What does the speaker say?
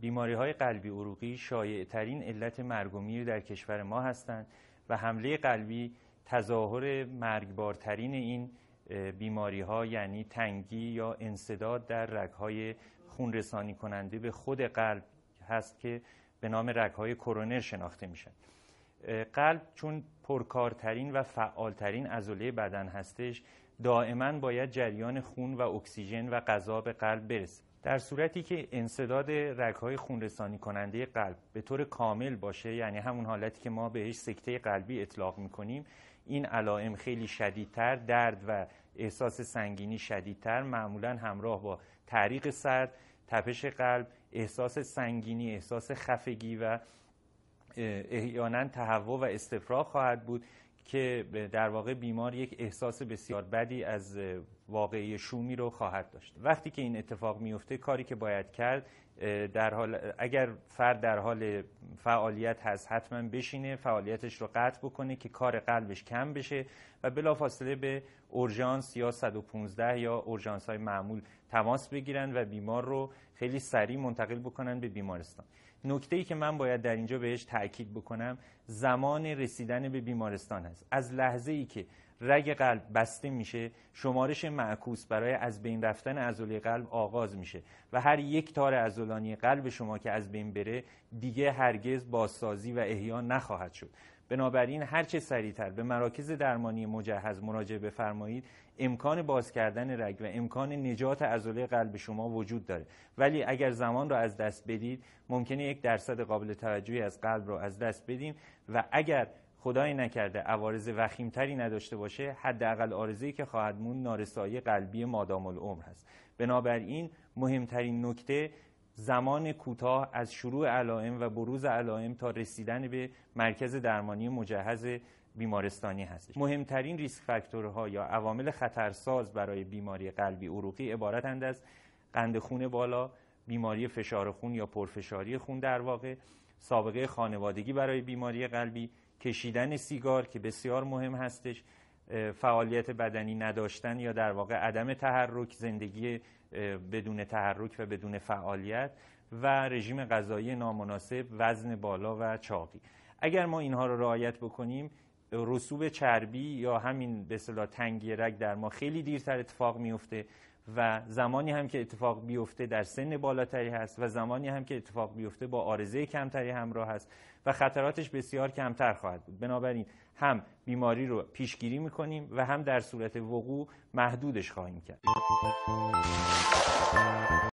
بیماری های قلبی عروقی شایع ترین علت مرگ و میر در کشور ما هستند و حمله قلبی تظاهر مرگبارترین این بیماری ها یعنی تنگی یا انصداد در رگهای خون رسانی کننده به خود قلب هست که به نام رگهای کرونر شناخته میشن قلب چون پرکارترین و فعالترین عضله بدن هستش دائما باید جریان خون و اکسیژن و غذا به قلب برسه در صورتی که انصداد رگهای خونرسانی کننده قلب به طور کامل باشه یعنی همون حالتی که ما بهش سکته قلبی اطلاق میکنیم این علائم خیلی شدیدتر درد و احساس سنگینی شدیدتر معمولا همراه با تعریق سرد تپش قلب احساس سنگینی احساس خفگی و احیانا تهوع و استفراغ خواهد بود که در واقع بیمار یک احساس بسیار بدی از واقعی شومی رو خواهد داشت وقتی که این اتفاق میفته کاری که باید کرد در حال اگر فرد در حال فعالیت هست حتما بشینه فعالیتش رو قطع بکنه که کار قلبش کم بشه و فاصله به اورژانس یا 115 یا اورژانس های معمول تماس بگیرن و بیمار رو خیلی سریع منتقل بکنن به بیمارستان نکته ای که من باید در اینجا بهش تاکید بکنم زمان رسیدن به بیمارستان هست از لحظه ای که رگ قلب بسته میشه شمارش معکوس برای از بین رفتن عضله قلب آغاز میشه و هر یک تار عضلانی قلب شما که از بین بره دیگه هرگز بازسازی و احیا نخواهد شد بنابراین چه سریعتر به مراکز درمانی مجهز مراجعه بفرمایید امکان باز کردن رگ و امکان نجات عضله قلب شما وجود داره ولی اگر زمان را از دست بدید ممکنه یک درصد قابل توجهی از قلب را از دست بدیم و اگر خدایی نکرده عوارض وخیمتری نداشته باشه حداقل آرزه‌ای که خواهد مون نارسایی قلبی مادام العمر هست بنابراین مهمترین نکته زمان کوتاه از شروع علائم و بروز علائم تا رسیدن به مرکز درمانی مجهز بیمارستانی هست مهمترین ریسک فاکتورها یا عوامل خطرساز برای بیماری قلبی عروقی عبارتند از قند خون بالا بیماری فشار خون یا پرفشاری خون در واقع سابقه خانوادگی برای بیماری قلبی کشیدن سیگار که بسیار مهم هستش فعالیت بدنی نداشتن یا در واقع عدم تحرک زندگی بدون تحرک و بدون فعالیت و رژیم غذایی نامناسب وزن بالا و چاقی اگر ما اینها رو رعایت بکنیم رسوب چربی یا همین به اصطلاح تنگی رگ در ما خیلی دیرتر اتفاق میفته و زمانی هم که اتفاق بیفته در سن بالاتری هست و زمانی هم که اتفاق بیفته با آرزه کمتری همراه هست و خطراتش بسیار کمتر خواهد بود بنابراین هم بیماری رو پیشگیری میکنیم و هم در صورت وقوع محدودش خواهیم کرد